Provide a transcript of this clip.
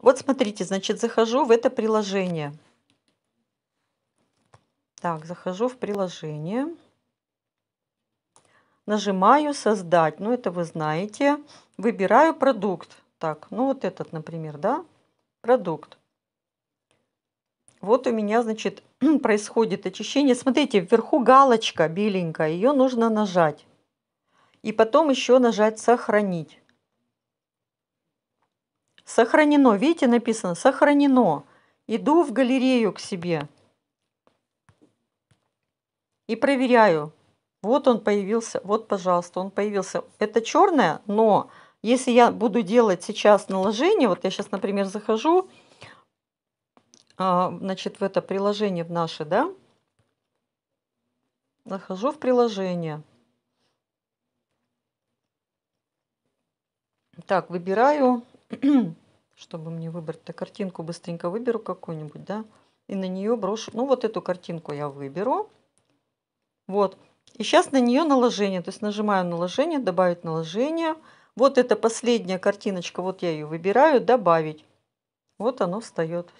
Вот смотрите, значит, захожу в это приложение. Так, захожу в приложение. Нажимаю «Создать». Ну, это вы знаете. Выбираю продукт. Так, ну вот этот, например, да? Продукт. Вот у меня, значит, происходит очищение. Смотрите, вверху галочка беленькая. Ее нужно нажать. И потом еще нажать «Сохранить». Сохранено. Видите, написано «Сохранено». Иду в галерею к себе и проверяю. Вот он появился, вот, пожалуйста, он появился. Это черное, но если я буду делать сейчас наложение, вот я сейчас, например, захожу, а, значит, в это приложение в наше, да, захожу в приложение. Так, выбираю чтобы мне выбрать-то картинку, быстренько выберу какую-нибудь, да, и на нее брошу, ну, вот эту картинку я выберу, вот, и сейчас на нее наложение, то есть нажимаю наложение, добавить наложение, вот эта последняя картиночка, вот я ее выбираю, добавить, вот оно встает,